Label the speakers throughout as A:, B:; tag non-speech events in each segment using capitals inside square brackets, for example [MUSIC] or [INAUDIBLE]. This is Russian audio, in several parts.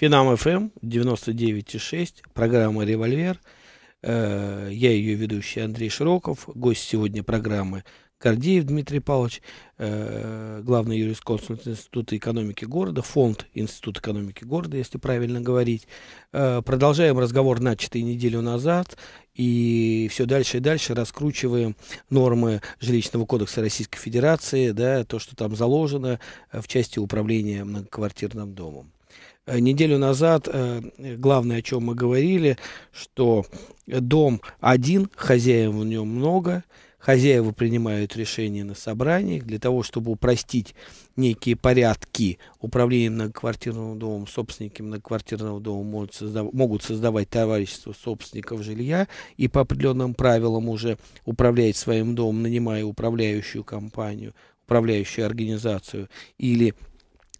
A: Финам FM 99,6, эм программа «Револьвер». Э, я ее ведущий Андрей Широков, гость сегодня программы Гордеев Дмитрий Павлович, э, главный юрисконсульт Института экономики города, фонд Институт экономики города, если правильно говорить. Э, продолжаем разговор, начатый неделю назад, и все дальше и дальше раскручиваем нормы Жилищного кодекса Российской Федерации, да, то, что там заложено в части управления многоквартирным домом. Э, неделю назад э, главное, о чем мы говорили, что дом один, хозяев в нем много, хозяева принимают решения на собраниях для того, чтобы упростить некие порядки управления многоквартирным домом, собственники многоквартирного дома могут, создав... могут создавать товарищество собственников жилья и по определенным правилам уже управлять своим домом, нанимая управляющую компанию, управляющую организацию или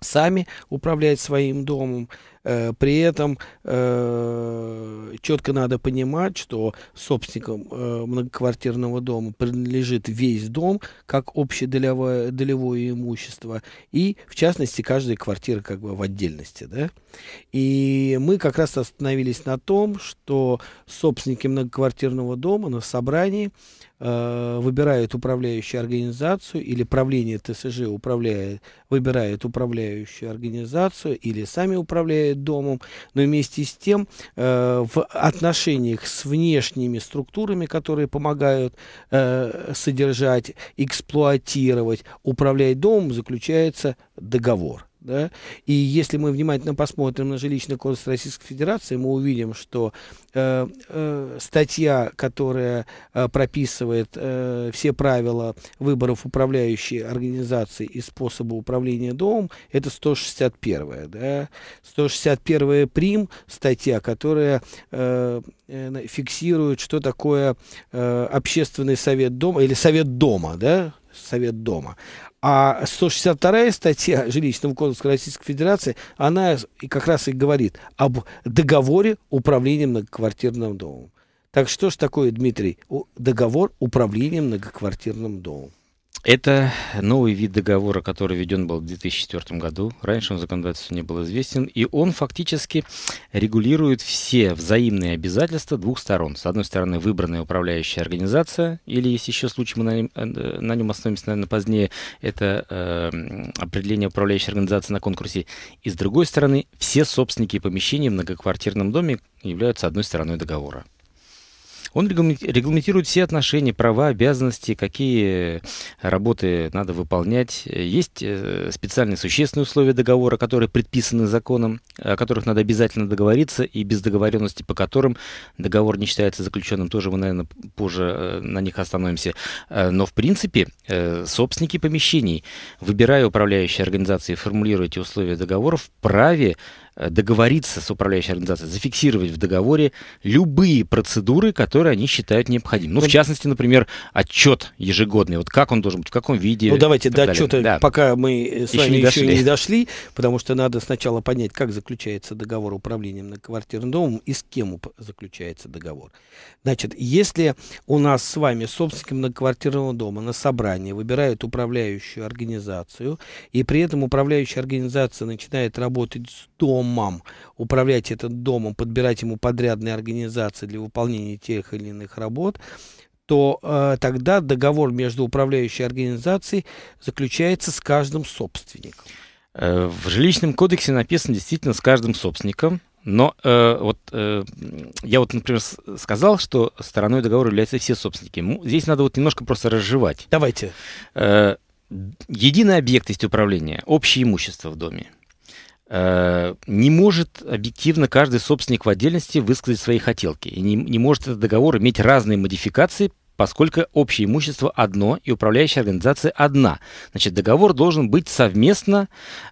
A: сами управлять своим домом. Э, при этом э, четко надо понимать, что собственникам э, многоквартирного дома принадлежит весь дом, как общедолевое долевое имущество, и, в частности, каждая квартира как бы в отдельности. Да? И мы как раз остановились на том, что собственники многоквартирного дома на собрании Э, выбирает управляющую организацию или правление ТСЖ управляет, выбирает управляющую организацию или сами управляют домом, но вместе с тем э, в отношениях с внешними структурами, которые помогают э, содержать, эксплуатировать, управлять домом, заключается договор. Да? И если мы внимательно посмотрим на жилищный кодекс Российской Федерации, мы увидим, что э, э, статья, которая э, прописывает э, все правила выборов управляющей организации и способа управления домом, это 161. Да? 161 прим статья, которая э, э, фиксирует, что такое э, общественный совет дома или совет дома. Да? совет дома. А 162 статья Жилищного кодекса Российской Федерации, она как раз и говорит об договоре управления многоквартирным домом. Так что же такое, Дмитрий, договор управления многоквартирным домом? Это новый
B: вид договора, который введен был в 2004 году. Раньше он законодательству не был известен. И он фактически регулирует все взаимные обязательства двух сторон. С одной стороны, выбранная управляющая организация, или есть еще случай, мы на нем, э, на нем остановимся, наверное, позднее, это э, определение управляющей организации на конкурсе. И с другой стороны, все собственники помещений в многоквартирном доме являются одной стороной договора. Он регламентирует все отношения, права, обязанности, какие работы надо выполнять. Есть э, специальные существенные условия договора, которые предписаны законом, о которых надо обязательно договориться, и без договоренности, по которым договор не считается заключенным, тоже мы, наверное, позже э, на них остановимся. Э, но, в принципе, собственники помещений, выбирая управляющие организации и формулируя эти условия договоров, вправе Э, договориться с управляющей организацией, зафиксировать в договоре любые процедуры, которые они считают необходимыми. Ну, в ну, частности, например, отчет ежегодный. Вот как он должен быть, в каком виде. Ну, давайте до отчета, да.
A: пока мы с еще вами не еще дошли. не дошли, потому что надо сначала понять, как заключается договор управления многоквартирным домом и с кем заключается договор. Значит, если у нас с вами собственники многоквартирного дома на собрании выбирают управляющую организацию, и при этом управляющая организация начинает работать с домом, домам, управлять этим домом, подбирать ему подрядные организации для выполнения тех или иных работ, то э, тогда договор между управляющей организацией заключается с каждым собственником.
B: Э, в жилищном кодексе написано действительно с каждым собственником, но э, вот э, я вот, например, сказал, что стороной договора являются все собственники. Здесь надо вот немножко просто разжевать. Давайте. Э, единый объект есть управление, общее имущество в доме. Э, не может объективно каждый собственник в отдельности высказать свои хотелки. И не, не может этот договор иметь разные модификации поскольку общее имущество одно и управляющая организация одна. Значит, договор должен быть совместно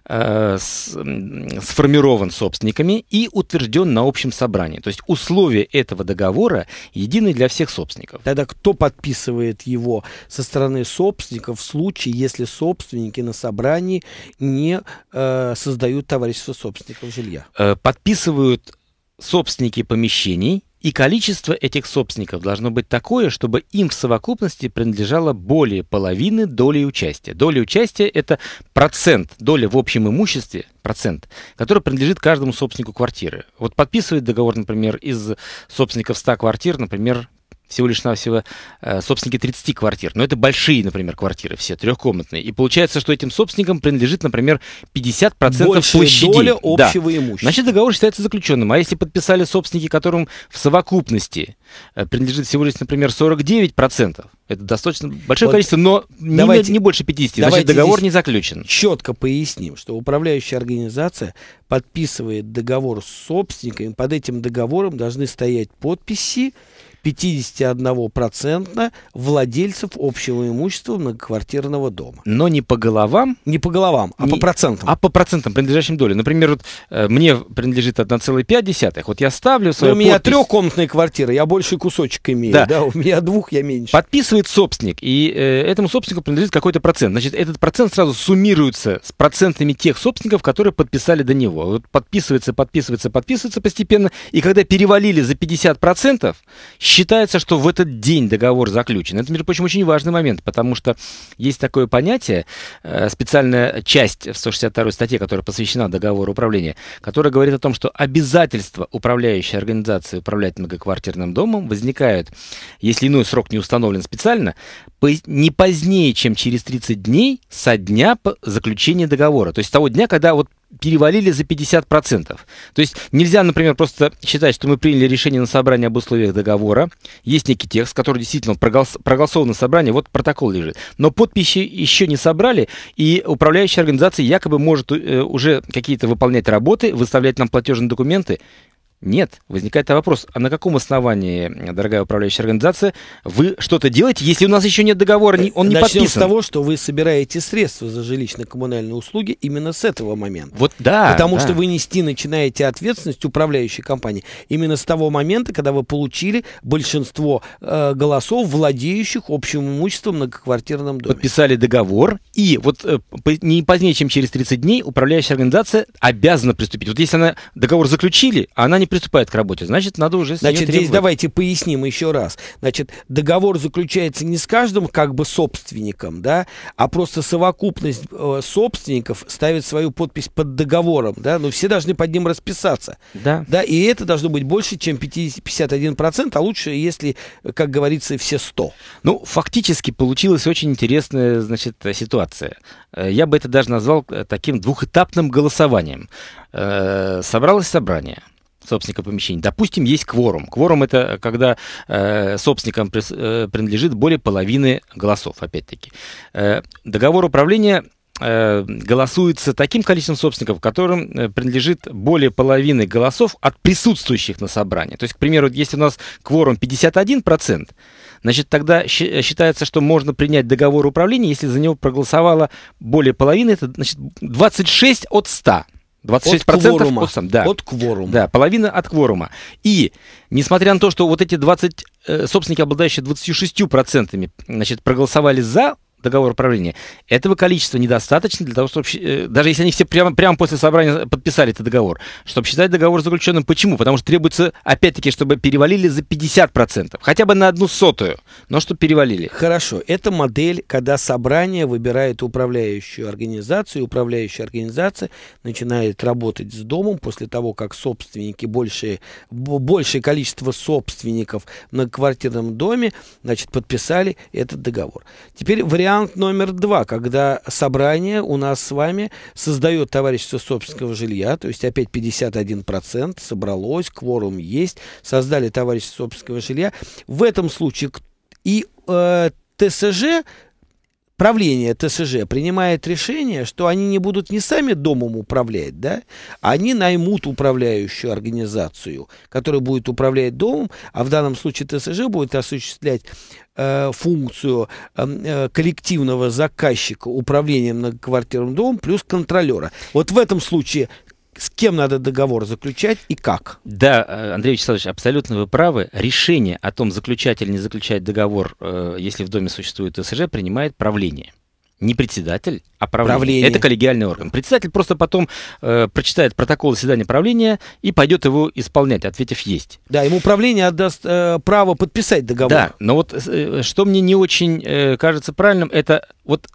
B: э, с, сформирован собственниками и утвержден на общем собрании. То есть условия этого договора едины для всех
A: собственников. Тогда кто подписывает его со стороны собственников в случае, если собственники на собрании не э, создают товарищество собственников жилья?
B: Э, подписывают собственники помещений и количество этих собственников должно быть такое, чтобы им в совокупности принадлежало более половины доли участия. Доля участия – это процент, доля в общем имуществе, процент, который принадлежит каждому собственнику квартиры. Вот подписывает договор, например, из собственников 100 квартир, например, всего лишь навсего э, собственники 30 квартир. Но это большие, например, квартиры все, трехкомнатные. И получается, что этим собственникам принадлежит, например, 50% Большая площади доля общего да. имущества. Значит, договор считается заключенным. А если подписали собственники, которым в совокупности э, принадлежит всего лишь,
A: например, 49%, это достаточно большое вот количество, но давайте, не, больше
B: 50. Значит, договор не
A: заключен. Четко поясним, что управляющая организация подписывает договор с собственниками. Под этим договором должны стоять подписи 51% владельцев общего имущества многоквартирного дома. Но не по
B: головам? Не по головам, а не, по процентам. А по процентам, принадлежащим доле. Например, вот э, мне принадлежит 1,5, вот я ставлю свою Но ну, У меня подпись.
A: трехкомнатная квартира, я больший кусочек имею, да. да, у меня двух, я меньше.
B: Подписывает собственник, и э, этому собственнику принадлежит какой-то процент. Значит, этот процент сразу суммируется с процентами тех собственников, которые подписали до него. Вот подписывается, подписывается, подписывается постепенно, и когда перевалили за 50%, Считается, что в этот день договор заключен. Это, между прочим, очень важный момент, потому что есть такое понятие, э, специальная часть в 162 статье, которая посвящена договору управления, которая говорит о том, что обязательства управляющей организации управлять многоквартирным домом возникают, если иной срок не установлен специально, не позднее, чем через 30 дней со дня заключения договора. То есть с того дня, когда вот перевалили за 50%. То есть нельзя, например, просто считать, что мы приняли решение на собрании об условиях договора. Есть некий текст, который действительно проголос, проголосован на собрании, вот протокол лежит. Но подписи еще не собрали, и управляющая организация якобы может э, уже какие-то выполнять работы, выставлять нам платежные документы нет. Возникает вопрос, а на каком основании, дорогая управляющая организация, вы что-то делаете, если у нас еще нет договора, он не Начнем подписан? с того,
A: что вы собираете средства за жилищно-коммунальные услуги именно с этого момента. Вот да. Потому да. что вы нести начинаете ответственность управляющей компании именно с того момента, когда вы получили большинство э, голосов, владеющих общим имуществом в многоквартирном доме.
B: Подписали договор, и вот э, не позднее, чем через 30 дней, управляющая организация обязана приступить. Вот если она договор
A: заключили, а она не приступает к работе, значит, надо уже с Значит, здесь давайте поясним еще раз. Значит, договор заключается не с каждым как бы собственником, да, а просто совокупность э, собственников ставит свою подпись под договором, да, но ну, все должны под ним расписаться. Да. Да, и это должно быть больше, чем 50, 51%, а лучше, если, как говорится, все 100. Ну, фактически получилась очень интересная, значит, ситуация.
B: Э, я бы это даже назвал э, таким двухэтапным голосованием. Э, собралось собрание собственника помещения. Допустим, есть кворум. Кворум это когда э, собственникам э, принадлежит более половины голосов, опять-таки. Э, договор управления э, голосуется таким количеством собственников, которым э, принадлежит более половины голосов от присутствующих на собрании. То есть, к примеру, если у нас кворум 51%, значит, тогда считается, что можно принять договор управления, если за него проголосовало более половины, это значит 26 от 100. 26% от кворума. По, да. От кворума. Да, половина от кворума. И, несмотря на то, что вот эти 20, э, собственники, обладающие 26%, значит, проголосовали за договор управления. Этого количества недостаточно для того, чтобы... Э, даже если они все прямо, прямо после собрания подписали этот договор, чтобы считать
A: договор заключенным. Почему? Потому что требуется, опять-таки, чтобы перевалили за 50%. Хотя бы на одну сотую, но чтобы перевалили. Хорошо. Это модель, когда собрание выбирает управляющую организацию, и управляющая организация начинает работать с домом после того, как собственники, большее, большее количество собственников на квартирном доме, значит, подписали этот договор. Теперь вариант вариант номер два, когда собрание у нас с вами создает товарищество собственного жилья, то есть опять 51% собралось, кворум есть, создали товарищество собственного жилья. В этом случае и э, ТСЖ правление ТСЖ принимает решение, что они не будут не сами домом управлять, да, они наймут управляющую организацию, которая будет управлять домом, а в данном случае ТСЖ будет осуществлять э, функцию эм, э, коллективного заказчика управления многоквартирным домом плюс контролера. Вот в этом случае с кем надо договор заключать
B: и как. Да, э, Андрей Вячеславович, абсолютно вы правы. Решение о том, заключать или не заключать договор, э, если в доме существует ТСЖ, принимает правление не председатель, а правление. правление. Это коллегиальный орган. Председатель просто потом э, прочитает протокол заседания правления и пойдет его исполнять, ответив есть. Да,
A: ему правление отдаст э, право подписать договор. Да,
B: но вот э, что мне не очень э, кажется правильным, это вот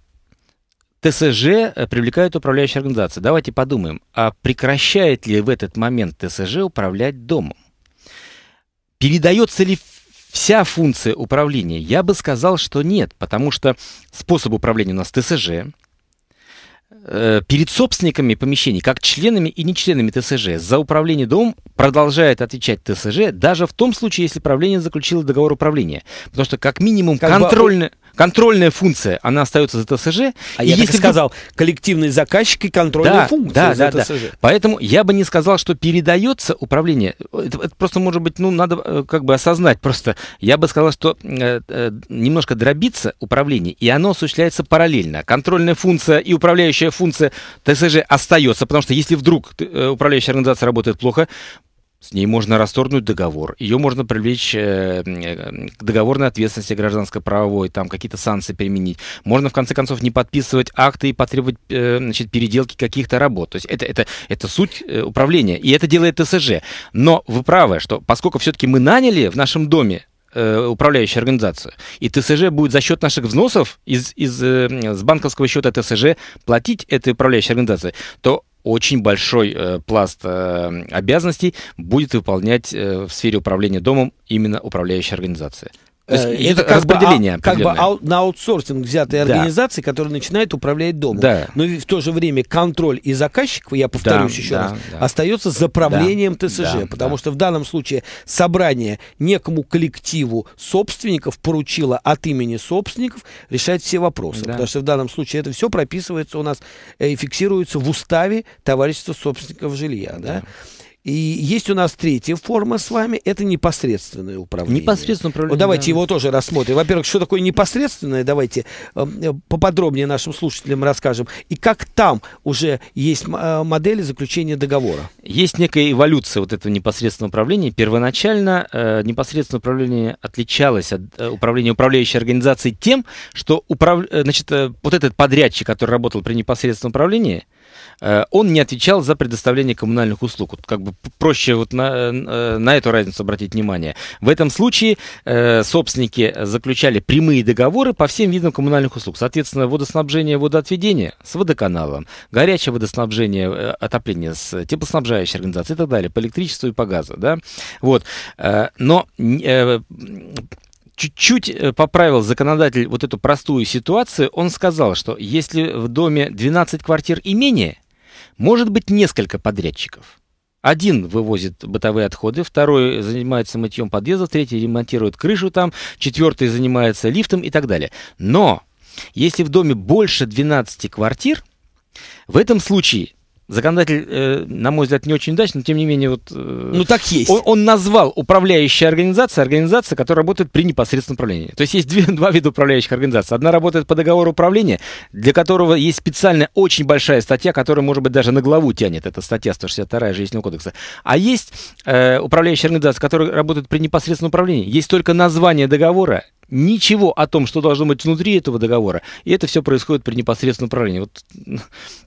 B: ТСЖ э, привлекают управляющие организации. Давайте подумаем, а прекращает ли в этот момент ТСЖ управлять домом? Передается ли вся функция управления? Я бы сказал, что нет, потому что способ управления у нас ТСЖ, э, перед собственниками помещений, как членами и не членами ТСЖ, за управление домом продолжает отвечать ТСЖ, даже в том случае, если правление заключило договор управления. Потому что, как минимум, как контрольное... Контрольная функция, она остается за ТСЖ. А и я если так и сказал, вы... коллективные заказчики, контрольная да, функция да, за да, ТСЖ. Да. Поэтому я бы не сказал, что передается управление. Это, это просто, может быть, ну, надо э, как бы осознать просто. Я бы сказал, что э, э, немножко дробится управление, и оно осуществляется параллельно. Контрольная функция и управляющая функция ТСЖ остается, потому что если вдруг э, управляющая организация работает плохо, с ней можно расторгнуть договор, ее можно привлечь э, э, к договорной ответственности гражданско-правовой, там какие-то санкции применить. Можно, в конце концов, не подписывать акты и потребовать э, значит, переделки каких-то работ. То есть это, это, это суть управления, и это делает ТСЖ. Но вы правы, что поскольку все-таки мы наняли в нашем доме управляющую организацию. И ТСЖ будет за счет наших взносов из, из, с банковского счета ТСЖ платить этой управляющей организации, то очень большой э, пласт э, обязанностей будет выполнять э, в сфере управления домом именно управляющая организация. Есть, э, это, как распределение бы, как бы а,
A: на аутсорсинг взятые да. которая начинает управлять домом. Да. Но в то же время контроль и заказчик, я повторюсь да, еще да, раз, да. остается за правлением да, ТСЖ. Да, потому да. что в данном случае собрание некому коллективу собственников поручило от имени собственников решать все вопросы. Да. Потому что в данном случае это все прописывается у нас э, и фиксируется в уставе товарищества собственников жилья. Да. Да. И есть у нас третья форма с вами, это непосредственное управление. Непосредственное управление. Вот давайте да. его тоже рассмотрим. Во-первых, что такое непосредственное, давайте эм, э, поподробнее нашим слушателям расскажем. И как там уже есть э, модели заключения договора? Есть некая эволюция
B: вот этого непосредственного управления. Первоначально э, непосредственное управление отличалось от э, управления управляющей организации тем, что управ... Э, значит, э, вот этот подрядчик, который работал при непосредственном управлении, он не отвечал за предоставление коммунальных услуг. Вот как бы проще вот на, э, на эту разницу обратить внимание. В этом случае э, собственники заключали прямые договоры по всем видам коммунальных услуг. Соответственно, водоснабжение, водоотведение с водоканалом, горячее водоснабжение, э, отопление с теплоснабжающей организацией и так далее, по электричеству и по газу. Да? Вот. Э, но э, чуть-чуть поправил законодатель вот эту простую ситуацию. Он сказал, что если в доме 12 квартир и менее, может быть несколько подрядчиков. Один вывозит бытовые отходы, второй занимается мытьем подъездов, третий ремонтирует крышу там, четвертый занимается лифтом и так далее. Но если в доме больше 12 квартир, в этом случае Законодатель, э, на мой взгляд, не очень удачно, но тем не менее вот... Э, ну так есть. Он, он назвал управляющая организация организация, которая работает при непосредственном управлении. То есть есть две, [LAUGHS] два вида управляющих организаций. Одна работает по договору управления, для которого есть специальная очень большая статья, которая, может быть, даже на главу тянет. Это статья 162 Жизненного кодекса. А есть э, управляющая организация, которая работает при непосредственном управлении. Есть только название договора, ничего о том, что должно быть внутри этого договора. И это все происходит при непосредственном управлении. Вот [LAUGHS]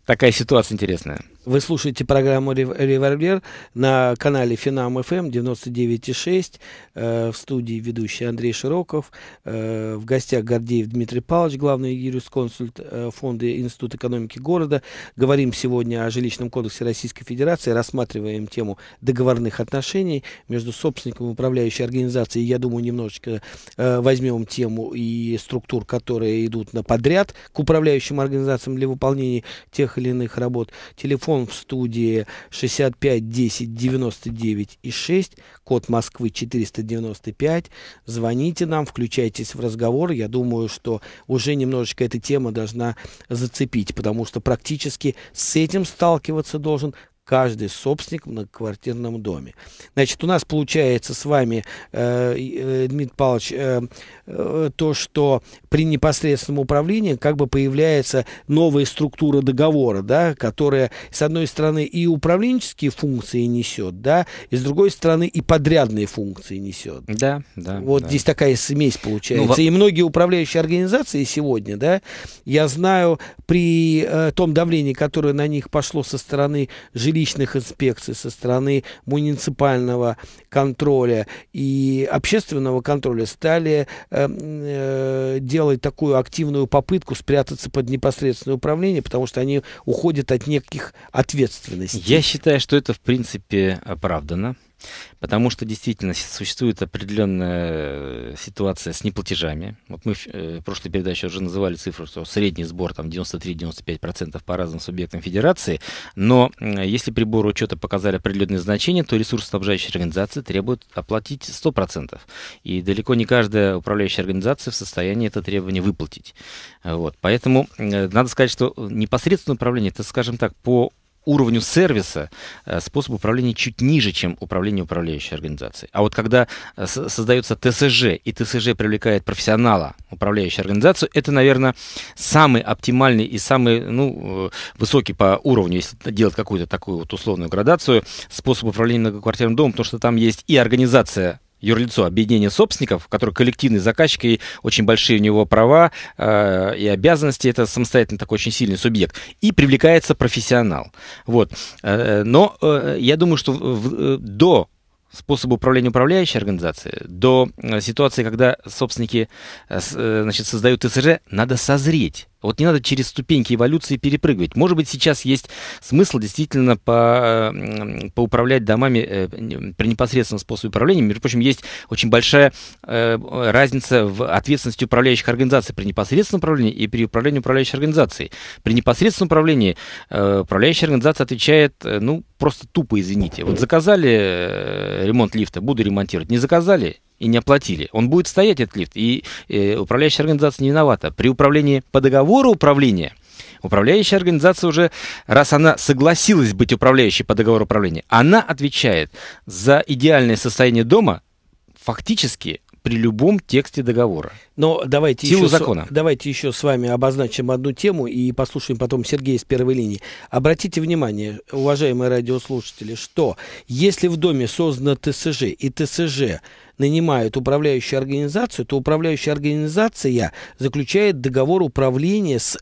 B: такая ситуация интересная.
A: Вы слушаете программу «Револьвер» на канале Финам ФМ эм» 99,6. Э, в студии ведущий Андрей Широков. Э, в гостях Гордеев Дмитрий Павлович, главный юрисконсульт э, фонда Институт экономики города. Говорим сегодня о жилищном кодексе Российской Федерации, рассматриваем тему договорных отношений между собственником и управляющей организацией. Я думаю, немножечко э, возьмем назовем тему и структур, которые идут на подряд к управляющим организациям для выполнения тех или иных работ. Телефон в студии 65 10 99 и 6, код Москвы 495. Звоните нам, включайтесь в разговор. Я думаю, что уже немножечко эта тема должна зацепить, потому что практически с этим сталкиваться должен каждый собственник в многоквартирном доме. Значит, у нас получается с вами, э, э, Дмитрий Павлович, э, э, то, что при непосредственном управлении как бы появляется новая структура договора, да, которая, с одной стороны, и управленческие функции несет, да, и с другой стороны, и подрядные функции несет. Да, да. Вот да. здесь такая смесь получается. Ну, и многие управляющие организации сегодня, да, я знаю, при э, том давлении, которое на них пошло со стороны жилья, жилищных инспекций, со стороны муниципального контроля и общественного контроля стали э, э, делать такую активную попытку спрятаться под непосредственное управление, потому что они уходят от неких ответственностей.
B: Я считаю, что это в принципе оправдано. Потому что действительно существует определенная э, ситуация с неплатежами. Вот мы э, в прошлой передаче уже называли цифру, что средний сбор там 93-95% по разным субъектам федерации. Но э, если приборы учета показали определенные значения, то ресурсоснабжающие организации требуют оплатить 100%. И далеко не каждая управляющая организация в состоянии это требование выплатить. Вот. Поэтому надо сказать, что непосредственное управление, это, скажем так, по уровню сервиса э, способ управления чуть ниже, чем управление управляющей организацией. А вот когда э, создается ТСЖ, и ТСЖ привлекает профессионала, управляющую организацию, это, наверное, самый оптимальный и самый ну, э, высокий по уровню, если делать какую-то такую вот условную градацию, способ управления многоквартирным домом, потому что там есть и организация юрлицо, объединение собственников, который коллективный заказчик, и очень большие у него права э, и обязанности, это самостоятельный такой очень сильный субъект, и привлекается профессионал. Вот. Э, э но э, я думаю, что в, э, до способа управления управляющей организации, до э, ситуации, когда собственники э, э значит, создают ТСЖ, надо созреть вот не надо через ступеньки эволюции перепрыгивать. Может быть, сейчас есть смысл действительно по, поуправлять домами э, при непосредственном способе управления. Между прочим, есть очень большая э, разница в ответственности управляющих организаций при непосредственном управлении и при управлении управляющей организацией. При непосредственном управлении э, управляющая организация отвечает, ну, просто тупо, извините. Вот заказали ремонт лифта, буду ремонтировать. Не заказали, и не оплатили. Он будет стоять, этот лифт, и э, управляющая организация не виновата. При управлении по договору управления управляющая организация уже, раз она согласилась быть управляющей по договору управления, она отвечает за идеальное состояние дома фактически при любом тексте договора.
A: Но давайте Силу еще закона. С, давайте еще с вами обозначим одну тему и послушаем потом Сергея с первой линии. Обратите внимание, уважаемые радиослушатели, что если в доме создано ТСЖ и ТСЖ нанимает управляющую организацию, то управляющая организация заключает договор управления с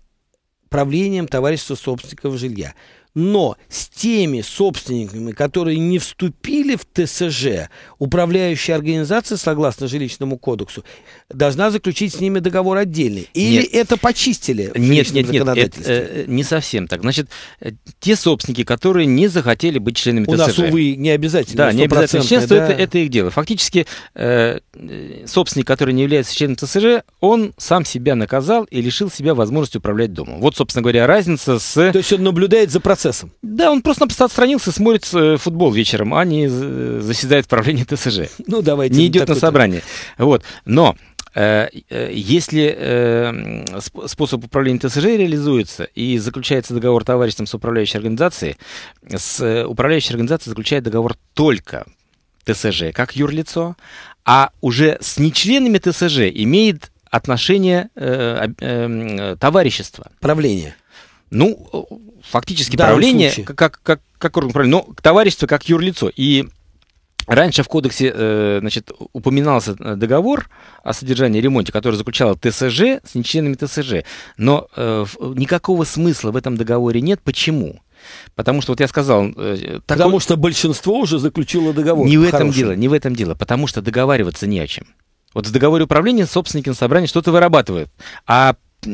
A: правлением товарищества собственников жилья. Но с теми собственниками, которые не вступили в ТСЖ, управляющая организация, согласно жилищному кодексу, должна заключить с ними договор отдельный. Или нет. это почистили в нет, нет, нет, это, э, не
B: совсем так. Значит, э, те собственники, которые не захотели быть членами ТСЖ... У нас, увы,
A: не обязательно. Да, не обязательно членство, да. это,
B: это их дело. Фактически, э, э собственник, который не является членом ТСЖ, он сам себя наказал и лишил себя возможности управлять домом. Вот, собственно говоря, разница с... То есть он наблюдает за процессом процессом. Да, он просто-напросто отстранился, смотрит э, футбол вечером, а не заседает в правлении ТСЖ. [LAUGHS] Ну, давайте. Не идет на собрание. Вот. Но э, э, если способ управления ТСЖ реализуется и заключается договор товариществом с управляющей организацией, с управляющей организацией заключает договор только ТСЖ как юрлицо, а уже с нечленами ТСЖ имеет отношение товарищества. Правление. Ну, фактически правление, как, как, как, как орган правления, но товарищество как юрлицо. И Раньше в кодексе э, значит, упоминался э, договор о содержании и ремонте, который заключало ТСЖ с нечленами ТСЖ. Но э, никакого смысла в этом договоре нет. Почему? Потому что, вот я сказал... Э, такой... Потому что большинство уже заключило
A: договор. Не в этом хороший. дело, не
B: в этом дело. Потому что договариваться не о чем. Вот в договоре управления собственники на собрании что-то вырабатывают. А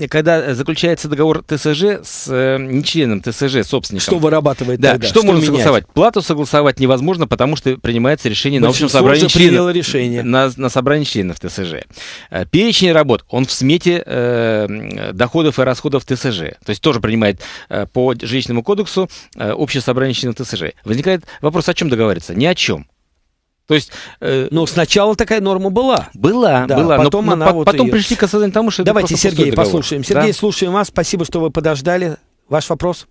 B: когда э, заключается договор ТСЖ с э, нечленом ТСЖ, собственником. Что вырабатывает да, тогда? Что, что можно менять? согласовать? Плату согласовать невозможно, потому что принимается решение Большинство на общем собрании членов. решение. На, на собрании членов ТСЖ. Э, перечень работ, он в смете э, доходов и расходов ТСЖ. То есть тоже принимает э, по жилищному кодексу э, общее собрание членов ТСЖ. Возникает вопрос, о чем договориться? Ни о
A: чем. То есть, э, ну, сначала такая норма была. Была, да, была. Потом но, она но, вот потом ее... пришли к осознанию тому, что Давайте, это Сергей, послушаем. Сергей, да? слушаем вас. Спасибо, что вы подождали. Ваш вопрос.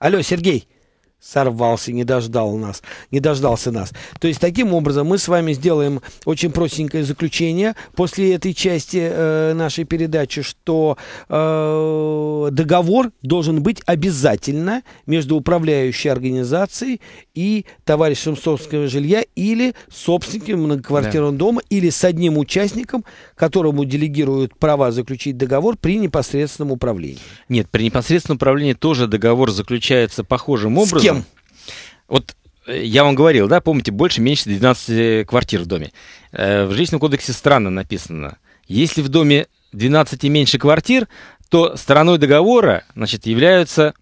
A: Алло, Сергей сорвался, не дождал нас, не дождался нас. То есть таким образом мы с вами сделаем очень простенькое заключение после этой части э, нашей передачи, что э, договор должен быть обязательно между управляющей организацией и товарищем собственного жилья или собственником многоквартирного да. дома или с одним участником, которому делегируют права заключить договор при непосредственном управлении. Нет,
B: при непосредственном управлении тоже договор заключается похожим образом проблем. Вот э, я вам говорил, да, помните, больше, меньше 12 квартир в доме. Э, в жилищном кодексе странно написано. Если в доме 12 и меньше квартир, то стороной договора, значит, являются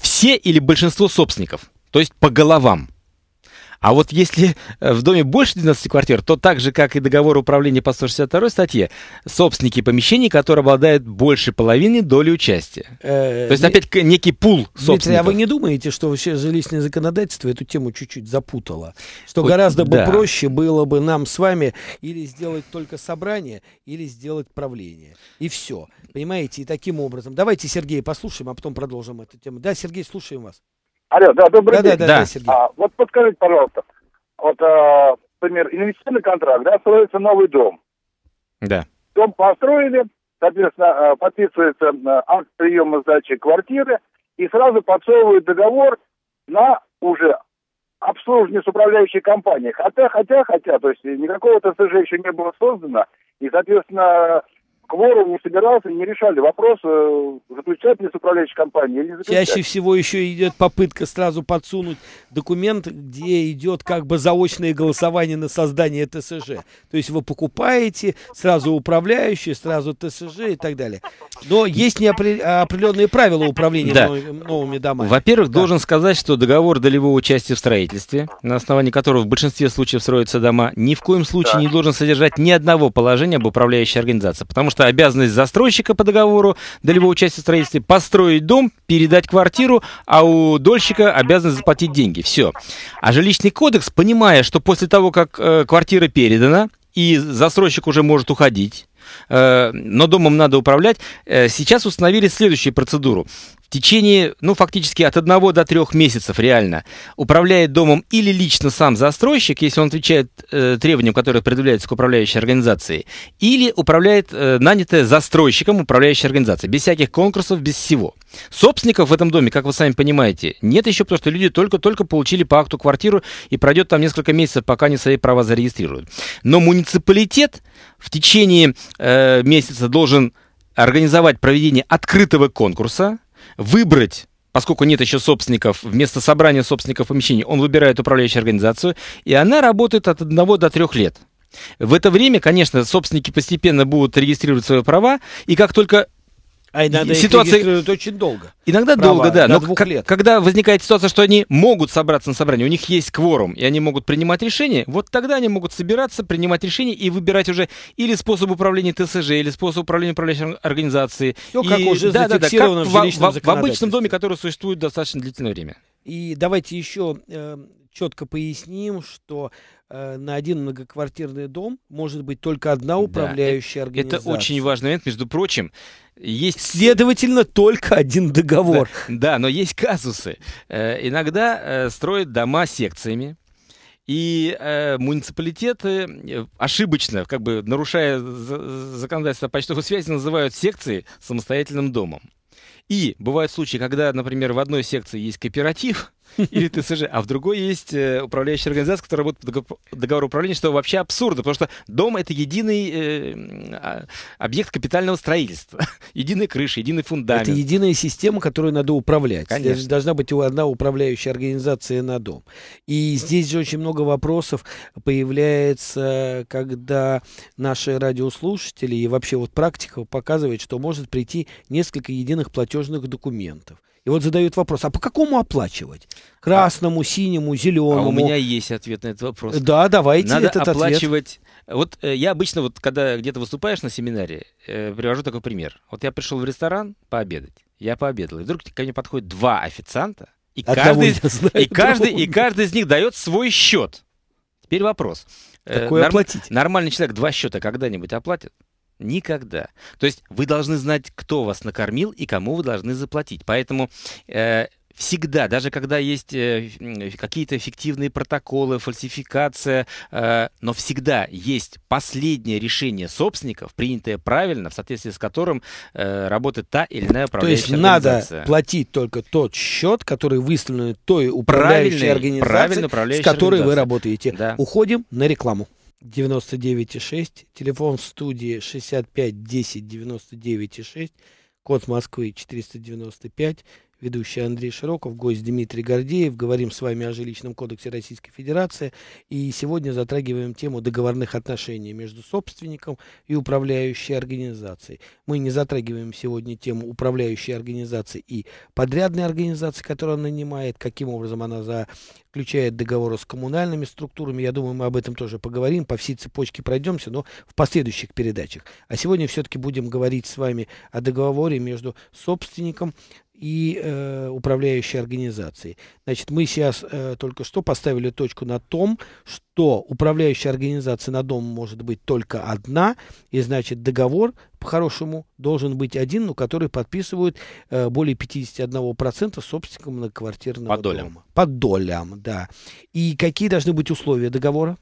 B: все или большинство собственников, то есть по головам. А вот если э, в доме больше 12 квартир, то так же, как и договор управления по 162 статье, собственники помещений, которые обладают больше половины доли участия.
A: Э, то есть не... опять некий пул собственников. Дмитрий, а вы не думаете, что вообще жилищное законодательство эту тему чуть-чуть запутало? Что Ой, гораздо да. бы проще было бы нам с вами или сделать только собрание, или сделать правление. И все. Понимаете? И таким образом. Давайте Сергей послушаем, а потом продолжим эту тему. Да, Сергей, слушаем вас. Алло, да, добрый да, день. Да, да, да, Сергей. А, вот подскажите, пожалуйста, вот, а, например, инвестиционный контракт, да, строится новый дом. Да. Дом построили, соответственно, а, подписывается а, акт приема сдачи квартиры, и сразу подсовывают договор на уже обслуживание с управляющей компанией. Хотя, хотя, хотя, то есть никакого ТСЖ еще не было создано, и, соответственно, Кворум не собирался, не решали вопрос, э, заключать ли с управляющей компанией или не заключать. Чаще всего еще идет попытка сразу подсунуть документ, где идет как бы заочное голосование на создание ТСЖ. То есть вы покупаете, сразу управляющие, сразу ТСЖ и так далее. Но есть определенные правила управления да. новыми домами. Во-первых, да.
B: должен сказать, что договор долевого участия в строительстве, на основании которого в большинстве случаев строятся дома, ни в коем случае да. не должен содержать ни одного положения об управляющей организации. Потому что что обязанность застройщика по договору любого участия в построить дом, передать квартиру, а у дольщика обязанность заплатить деньги. Все. А жилищный кодекс, понимая, что после того, как э, квартира передана, и застройщик уже может уходить, э, но домом надо управлять, э, сейчас установили следующую процедуру в течение, ну, фактически от одного до трех месяцев реально управляет домом или лично сам застройщик, если он отвечает э, требованиям, которые предъявляются к управляющей организации, или управляет э, нанятая застройщиком управляющей организация, без всяких конкурсов, без всего. Собственников в этом доме, как вы сами понимаете, нет еще, потому что люди только-только получили по акту квартиру и пройдет там несколько месяцев, пока они свои права зарегистрируют. Но муниципалитет в течение э, месяца должен организовать проведение открытого конкурса, выбрать поскольку нет еще собственников, вместо собрания собственников помещений, он выбирает управляющую организацию, и она работает от одного до трех лет. В это время, конечно, собственники постепенно будут регистрировать свои права, и как только а иногда ситуация...
A: их очень долго.
B: Иногда Права, долго, да. Но двух лет. когда возникает ситуация, что они могут собраться на собрание, у них есть кворум, и они могут принимать решения, вот тогда они могут собираться, принимать решения и выбирать уже или способ управления ТСЖ, или способ управления управляющей организацией. Все, и, как уже да, да, да, как в, в, в обычном доме, который существует достаточно длительное время.
A: И давайте еще э, четко поясним, что Э, на один многоквартирный дом может быть только одна э, управляющая да, организация. Это очень
B: важный момент, между прочим. Есть... Следовательно, только один договор. Да, да но есть казусы. Э, иногда строят дома секциями, и муниципалитеты ошибочно, как бы нарушая законодательство почтовой связи, называют секции самостоятельным домом. И бывают случаи, когда, например, в одной секции есть кооператив, [LAUGHS] или ТСЖ, а в другой есть э, управляющая организация, которая работает по договору управления, что вообще абсурдно, потому что дом — это единый э, а, объект капитального строительства, [LAUGHS] единая крыша, единый фундамент. Это
A: единая система, которую надо управлять. Конечно. Здесь должна быть одна управляющая организация на дом. И здесь же очень много вопросов появляется, когда наши радиослушатели и вообще вот практика показывает, что может прийти несколько единых платежных документов. И вот задают вопрос, а по какому оплачивать? Красному, а, синему, зеленому? А у меня
B: есть ответ на этот вопрос. Да, давайте Надо этот оплачивать... ответ. Вот э, я обычно, вот когда где-то выступаешь на семинаре, э, привожу такой пример. Вот я пришел в ресторан пообедать, я пообедал, и вдруг ко мне подходят два официанта, и, каждый, знаю, и, каждый, и каждый из них дает свой счет. Теперь вопрос. Какой э, норм, оплатить? Нормальный человек два счета когда-нибудь оплатит? Никогда. То есть вы должны знать, кто вас накормил и кому вы должны заплатить. Поэтому э, всегда, даже когда есть э, какие-то эффективные протоколы, фальсификация, э, но всегда есть последнее решение собственников, принятое правильно, в соответствии с которым э, работает та или иная управляющая То есть надо
A: платить только тот счет, который выставлен той управляющей правильный, организации, правильный с которой вы работаете. Да. Уходим на рекламу. 99,6, телефон в студии 65 10 99,6, код Москвы 495 ведущий Андрей Широков, гость Дмитрий Гордеев. Говорим с вами о жилищном кодексе Российской Федерации. И сегодня затрагиваем тему договорных отношений между собственником и управляющей организацией. Мы не затрагиваем сегодня тему управляющей организации и подрядной организации, которую она нанимает, каким образом она заключает договоры с коммунальными структурами. Я думаю, мы об этом тоже поговорим, по всей цепочке пройдемся, но в последующих передачах. А сегодня все-таки будем говорить с вами о договоре между собственником, и э, управляющей организации. Значит, мы сейчас э, только что поставили точку на том, что управляющая организация на дом может быть только одна, и значит договор по-хорошему должен быть один, но который подписывают э, более 51% собственника многоквартирного По долям. дома. По долям, да. И какие должны быть условия договора?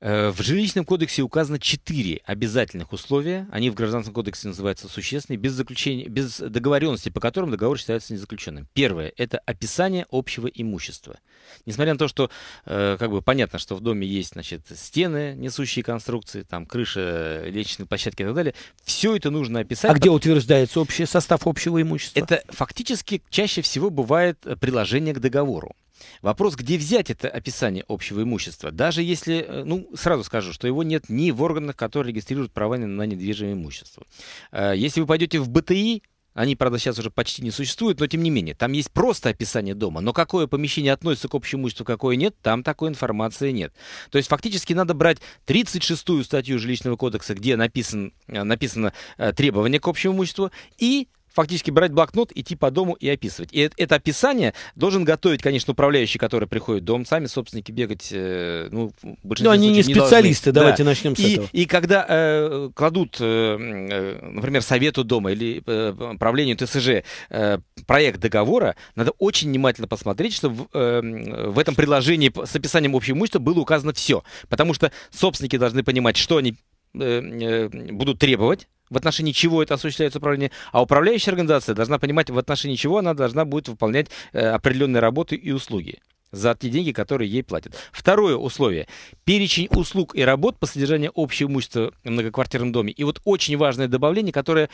B: Э, в жилищном кодексе указано четыре обязательных условия. Они в гражданском кодексе называются существенные, без, заключения, без договоренности, по которым договор считается незаключенным. Первое – это описание общего имущества. Несмотря на то, что э, как бы понятно, что в доме есть значит, стены, несущие конструкции, там крыша, лестничные площадки и так далее, все это нужно описать. А где
A: утверждается общий состав общего имущества?
B: Это фактически чаще всего бывает приложение к договору. Вопрос, где взять это описание общего имущества? Даже если, э, ну, сразу скажу, что его нет ни в органах, которые регистрируют права на недвижимое имущество. Э, если вы пойдете в БТИ, они, правда, сейчас уже почти не существуют, но тем не менее, там есть просто описание дома. Но какое помещение относится к общему имуществу, какое нет, там такой информации нет. То есть фактически надо брать 36-ю статью жилищного кодекса, где написан, э, написано требование к общему имуществу, и фактически брать блокнот, идти по дому и описывать. И это, описание должен готовить, конечно, управляющий, который приходит в дом, сами собственники бегать, э, ну, большинство Но они не специалисты, не давайте да. начнем с и, этого. И когда э, кладут, э, э например, совету дома или э, правлению ТСЖ э, проект договора, надо очень внимательно посмотреть, чтобы э, в этом приложении с описанием общего имущества было указано все. Потому что собственники должны понимать, что они э, будут требовать в отношении чего это осуществляется управление, а управляющая организация должна понимать, в отношении чего она должна будет выполнять э, определенные работы и услуги за те деньги, которые ей платят. Второе условие. Перечень услуг и работ по содержанию общего имущества в многоквартирном доме. И вот очень важное добавление, которое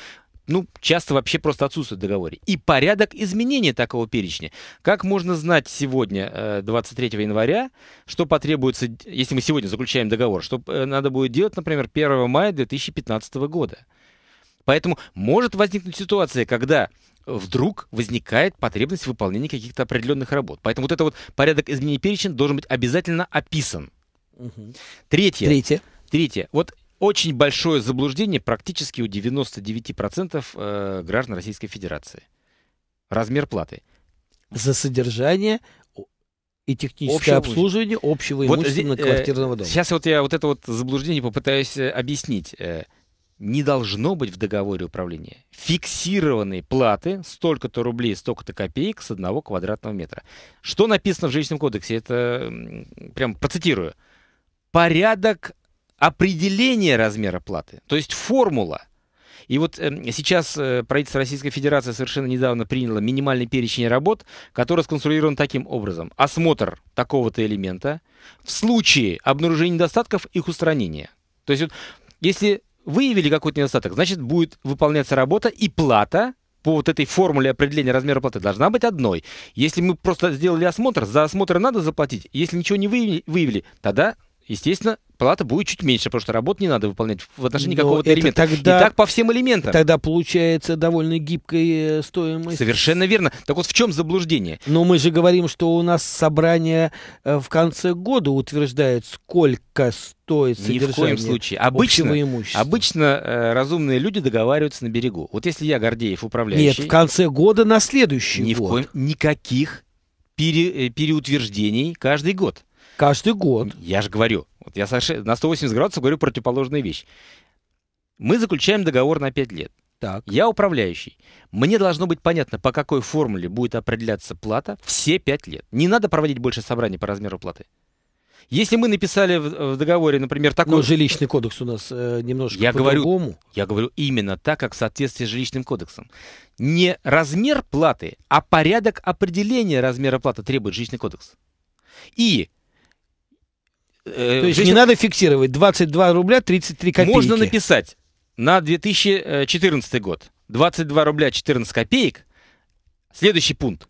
B: ну, часто вообще просто отсутствует в договоре. И порядок изменения такого перечня. Как можно знать сегодня, 23 э, января, что потребуется, если мы сегодня заключаем договор, что э, надо будет делать, например, 1 мая 2015 года. Поэтому может возникнуть ситуация, когда вдруг возникает потребность выполнения каких-то определенных работ. Поэтому вот этот вот порядок изменений перечень должен быть обязательно описан. Третье. Третье. Третье. Вот очень большое заблуждение практически у 99% э, граждан Российской Федерации.
A: Размер платы. За содержание и техническое общего обслуживание общего вот имущественного здесь, э, квартирного дома. Сейчас
B: вот я вот это вот заблуждение попытаюсь э, объяснить не должно быть в договоре управления. Фиксированные платы, столько-то рублей, столько-то копеек с одного квадратного метра. Что написано в жилищном кодексе? Это прям процитирую. Порядок определения размера платы, то есть формула. И вот э, сейчас э, правительство Российской Федерации совершенно недавно приняло минимальный перечень работ, который сконструирован таким образом. Осмотр такого-то элемента в случае обнаружения недостатков их устранения. То есть вот если выявили какой-то недостаток, значит, будет выполняться работа и плата по вот этой формуле определения размера платы должна быть одной. Если мы просто сделали осмотр, за осмотр надо заплатить. Если ничего не выявили, выявили тогда, естественно, плата будет чуть меньше, потому что работ не надо выполнять в отношении какого-то элемента. Тогда, и так по всем элементам. Тогда
A: получается довольно гибкая э, стоимость.
B: Совершенно верно. Так вот в чем заблуждение?
A: Но мы же говорим, что у нас собрание э, в конце года утверждает, сколько стоит Ни содержание Ни в коем случае. Обычно,
B: обычно э, разумные люди договариваются на берегу. Вот если я, Гордеев, управляющий... Нет, в конце
A: года на следующий ни год. В коем, никаких пере, э, переутверждений
B: каждый год. Каждый год. Я же говорю, вот я на 180 градусов говорю противоположные вещь. Мы заключаем договор на 5 лет. Так. Я управляющий. Мне должно быть понятно, по какой формуле будет определяться плата все 5 лет. Не надо проводить больше собраний по размеру платы. Если мы написали в, в договоре, например, такой... Но жилищный кодекс у нас э, немножко я по-другому. Говорю, я говорю именно так, как в соответствии с жилищным кодексом. Не размер платы, а порядок определения размера платы требует жилищный кодекс. И
A: Э, То есть не надо фиксировать 22 рубля 33 копейки. Можно написать
B: на 2014 год 22 рубля 14 копеек. Следующий пункт.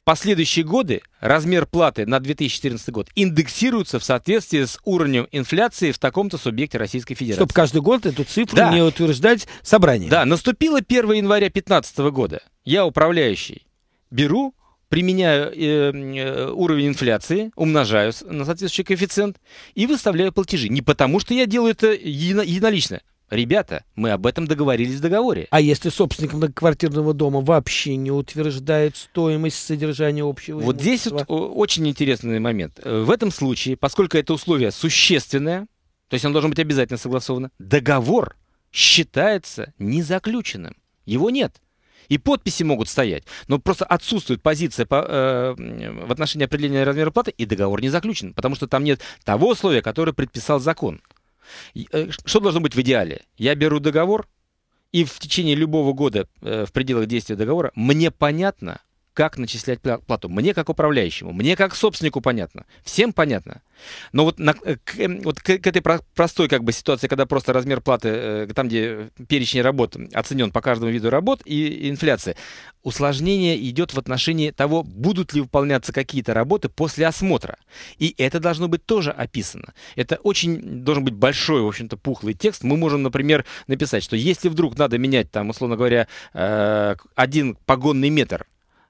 B: В последующие годы размер платы на 2014 год индексируется в соответствии с уровнем инфляции в таком-то субъекте Российской Федерации. Чтобы каждый
A: год эту цифру да. не утверждать собрание.
B: Да, наступило 1 января 2015 года. Я управляющий. Беру применяю э, э, уровень инфляции, умножаю на соответствующий коэффициент и выставляю платежи. Не потому, что я делаю это едино, единолично. Ребята, мы об этом договорились в договоре.
A: А если собственник многоквартирного дома вообще не утверждает стоимость содержания общего Вот
B: имущества? здесь вот очень интересный момент. Э, в этом случае, поскольку это условие существенное, то есть оно должно быть обязательно согласовано, договор считается незаключенным. Его нет. И подписи могут стоять. Но просто отсутствует позиция по, э, в отношении определения размера платы, и договор не заключен, потому что там нет того условия, которое предписал закон. Э, что должно быть в идеале? Я беру договор, и в течение любого года э, в пределах действия договора мне понятно, как начислять плату. Мне как управляющему, мне как собственнику понятно, всем понятно. Но вот, на, э, к, эм, вот к, к этой простой как бы ситуации, когда просто размер платы, э, там где перечень работ оценен по каждому виду работ и, и инфляция, усложнение идет в отношении того, будут ли выполняться какие-то работы после осмотра. И это должно быть тоже описано. Это очень должен быть большой, в общем-то, пухлый текст. Мы можем, например, написать, что если вдруг надо менять, там, условно говоря, э, один погонный метр,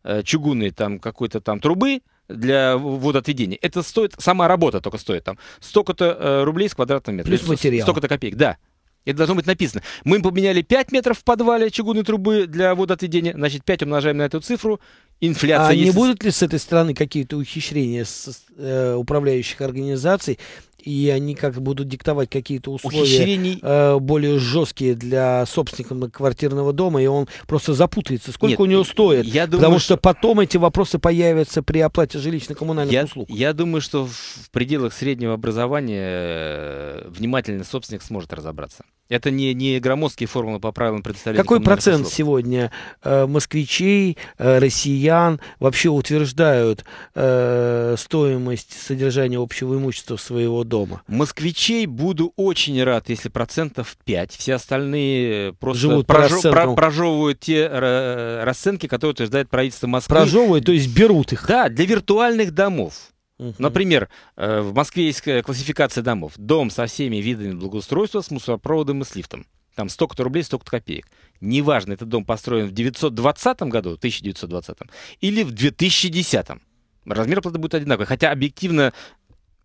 B: Э, чугунной там какой-то там трубы, для водоотведения. Это стоит, сама работа только стоит там столько-то э, рублей с квадратного метра. Плюс материал. Столько-то копеек, да. Это должно быть написано. Мы поменяли 5 метров в подвале чугунной трубы для водоотведения, значит, 5 умножаем на эту цифру, инфляция... А есть... не будут
A: ли с этой стороны какие-то ухищрения с, э, управляющих организаций и они как будут диктовать какие-то условия Ухищрений... э, более жесткие для собственника квартирного дома, и он просто запутается, сколько Нет, у него
B: стоит. Я думаю, потому что... что
A: потом эти вопросы появятся при оплате жилищно-коммунальных я,
B: услуг. Я думаю, что в пределах среднего образования э, внимательный собственник сможет разобраться. Это не, не громоздкие формулы по правилам предоставления. Какой процент услуг?
A: сегодня э, москвичей, э, россиян вообще утверждают э, стоимость содержания общего имущества своего дома? Москвичей буду очень рад, если процентов
B: 5. Все остальные просто Живут прожо, про, прожевывают те э, расценки, которые утверждает правительство Москвы.
A: Прожевывают, то есть берут их.
B: Да, для виртуальных домов. Угу. Например, э, в Москве есть классификация домов. Дом со всеми видами благоустройства, с мусоропроводом и с лифтом. Там столько-то рублей, столько-то копеек. Неважно, этот дом построен в 1920 году, 1920, или в 2010. Размер платы будет одинаковый. Хотя объективно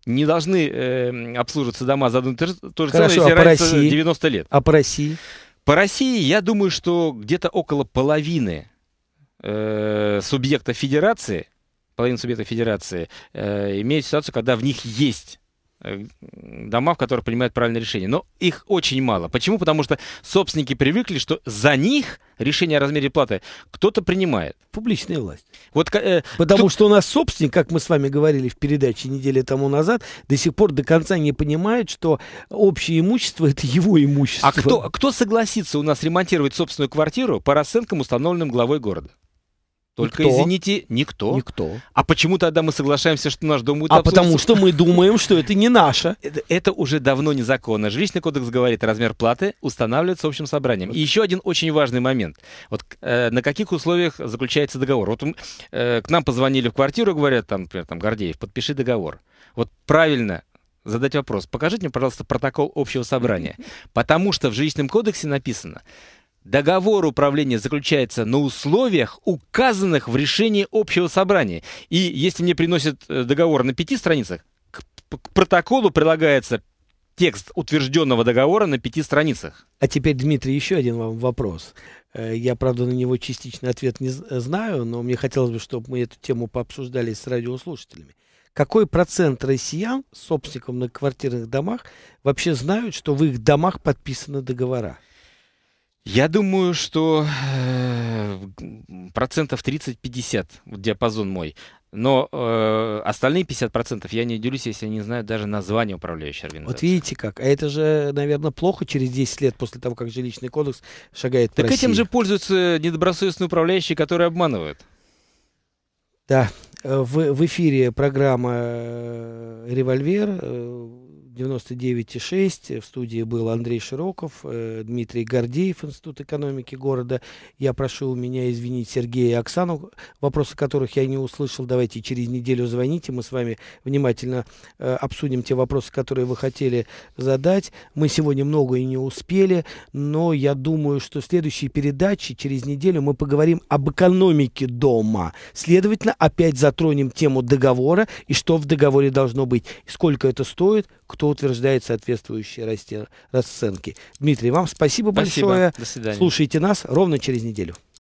B: не должны э, обслуживаться дома за одну и ту же цену, если а разница России? 90 лет.
A: А по России?
B: По России, я думаю, что где-то около половины э, субъекта федерации половина субъектов федерации э, имеют ситуацию, когда в них есть э, дома, в которых принимают правильные решения. Но их очень мало. Почему? Потому что собственники привыкли, что за них решение о размере платы кто-то
A: принимает. Публичная власть. Вот, э, Потому кто... что у нас собственник, как мы с вами говорили в передаче недели тому назад, до сих пор до конца не понимает, что общее имущество – это его имущество. А кто,
B: кто согласится у нас ремонтировать собственную квартиру по расценкам, установленным главой города?
A: Только, никто. извините, никто. Никто.
B: А почему тогда мы соглашаемся, что наш дом будет А потому что
A: мы думаем, что это не наше. [LAUGHS]
B: Это, это уже давно незаконно. Жилищный кодекс говорит, размер платы устанавливается общим собранием. И еще один очень важный момент. Вот э, на каких условиях заключается договор? Вот э, к нам позвонили в квартиру, говорят, там, например, там, Гордеев, подпиши договор. Вот правильно задать вопрос. Покажите мне, пожалуйста, протокол общего собрания. [LAUGHS] Потому что в жилищном кодексе написано, Договор управления заключается на условиях, указанных в решении общего собрания. И если мне приносят э, договор на пяти страницах, к, к протоколу прилагается текст утвержденного договора на пяти
A: страницах. А теперь, Дмитрий, еще один вам вопрос. Э, я, правда, на него частично ответ не э, знаю, но мне хотелось бы, чтобы мы эту тему пообсуждали с радиослушателями. Какой процент россиян, собственников на квартирных домах, вообще знают, что в их домах подписаны договора?
B: Я думаю,
A: что э,
B: процентов 30-50, вот диапазон мой. Но э, остальные 50% я не делюсь, если они не знаю даже название управляющей организации. Вот
A: видите как. А это же, наверное, плохо через 10 лет после того, как жилищный кодекс шагает Так этим же
B: пользуются недобросовестные управляющие, которые
A: обманывают. Да. Э, в, в эфире программа э, «Револьвер». 99,6. В студии был Андрей Широков, э, Дмитрий Гордеев, Институт экономики города. Я прошу у меня извинить Сергея и Оксану, вопросы которых я не услышал. Давайте через неделю звоните, мы с вами внимательно э, обсудим те вопросы, которые вы хотели задать. Мы сегодня много и не успели, но я думаю, что в следующей передаче через неделю мы поговорим об экономике дома. Следовательно, опять затронем тему договора и что в договоре должно быть, сколько это стоит, кто кто утверждает соответствующие расценки. Дмитрий, вам спасибо, спасибо. большое. До свидания. Слушайте нас ровно через неделю.